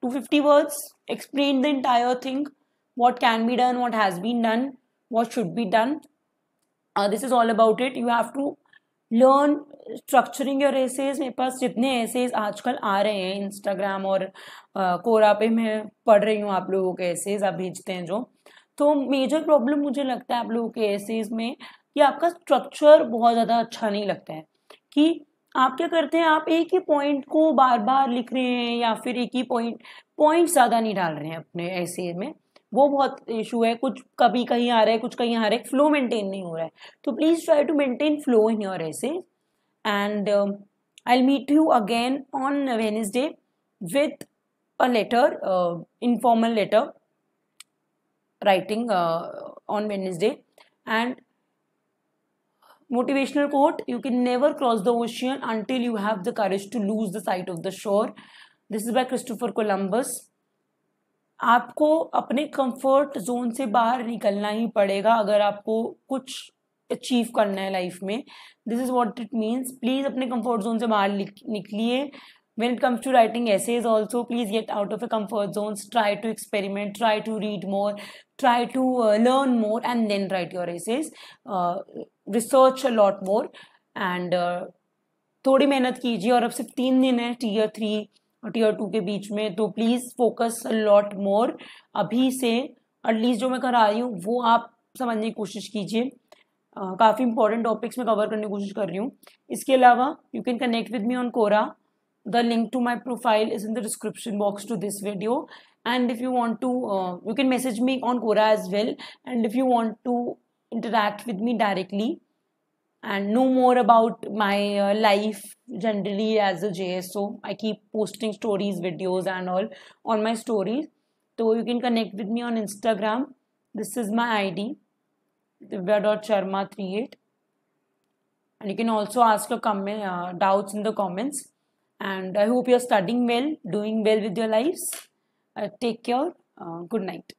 250 words, explain the entire thing, what can be done, what has been done, what should be done. Uh, this is all about it. You have to learn structuring your essays मेरे पास जितने एसेज आजकल आ रहे हैं इंस्टाग्राम और कोरा पे मैं पढ़ रही हूँ आप लोगों के एसेज आप भेजते हैं जो तो मेजर प्रॉब्लम मुझे लगता है आप लोगों के एसेज में कि आपका स्ट्रक्चर बहुत ज़्यादा अच्छा नहीं लगता है कि आप क्या करते हैं आप एक ही पॉइंट को बार बार लिख रहे हैं या फिर एक ही पॉइंट पॉइंट ज़्यादा नहीं डाल रहे हैं अपने ऐसे में वो बहुत इशू है कुछ कभी कहीं आ रहा है कुछ कहीं आ रहा है फ्लो मेंटेन नहीं हो रहा है तो please try to maintain flow in your essay and I meet you again on Wednesday with a letter informal letter writing on Wednesday and motivational quote you can never cross the ocean until you have the courage to lose the sight of the shore this is by Christopher Columbus आपको अपने कंफर्ट जोन से बाहर निकलना ही पड़ेगा अगर आपको कुछ अचीव करना है लाइफ में this is what it means please अपने कंफर्ट जोन से बाहर निकलिए when it comes to writing essays also please get out of a comfort zone try to experiment try to read more try to learn more and then write your essays research a lot more and थोड़ी मेहनत कीजिए और अब सिर्फ तीन दिन है टीयर थ्री टीयर टू के बीच में तो प्लीज़ फोकस लॉट मोर अभी से एटलीस्ट जो मैं आ रही हूँ वो आप समझने की कोशिश कीजिए काफ़ी इंपॉर्टेंट टॉपिक्स मैं कवर करने की कोशिश कर रही हूँ इसके अलावा you can connect with me on Quora the link to my profile is in the description box to this video and if you want to you can message me on Quora as well and if you want to interact with me directly and know more about my uh, life generally as a JSO. I keep posting stories, videos, and all on my stories. So you can connect with me on Instagram. This is my ID, sharma 38 And you can also ask your comment, uh, doubts in the comments. And I hope you're studying well, doing well with your lives. Uh, take care. Uh, good night.